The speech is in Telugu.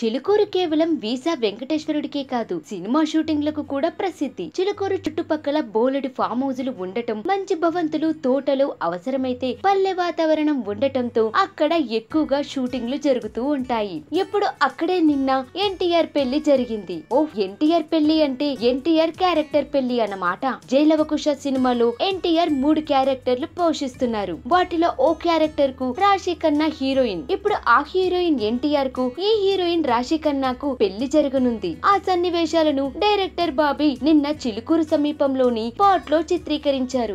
చిలుకూరు కేవలం వీసా వెంకటేశ్వరుడికే కాదు సినిమా షూటింగ్ లకు కూడా ప్రసిద్ధి చిలుకూరు చుట్టుపక్కల బోలెడు ఫామ్ హౌజులు ఉండటం మంచి భవంతులు తోటలు అవసరమైతే పల్లె వాతావరణం ఉండటంతో అక్కడ ఎక్కువగా షూటింగ్లు జరుగుతూ ఉంటాయి ఎప్పుడు అక్కడే నిన్న ఎన్టీఆర్ పెళ్లి జరిగింది ఓ ఎన్టీఆర్ పెళ్లి అంటే ఎన్టీఆర్ క్యారెక్టర్ పెళ్లి అన్నమాట జైలవకుశ సినిమాలో ఎన్టీఆర్ మూడు క్యారెక్టర్లు పోషిస్తున్నారు వాటిలో ఓ క్యారెక్టర్ కు రాశి కన్నా హీరోయిన్ ఇప్పుడు ఆ హీరోయిన్ ఎన్టీఆర్ కు ఈ హీరోయిన్ రాశి కన్నాకు పెళ్లి జరగనుంది ఆ సన్నివేశాలను డైరెక్టర్ బాబీ నిన్న చిలుకూరు సమీపంలోని పాట్ లో చిత్రీకరించారు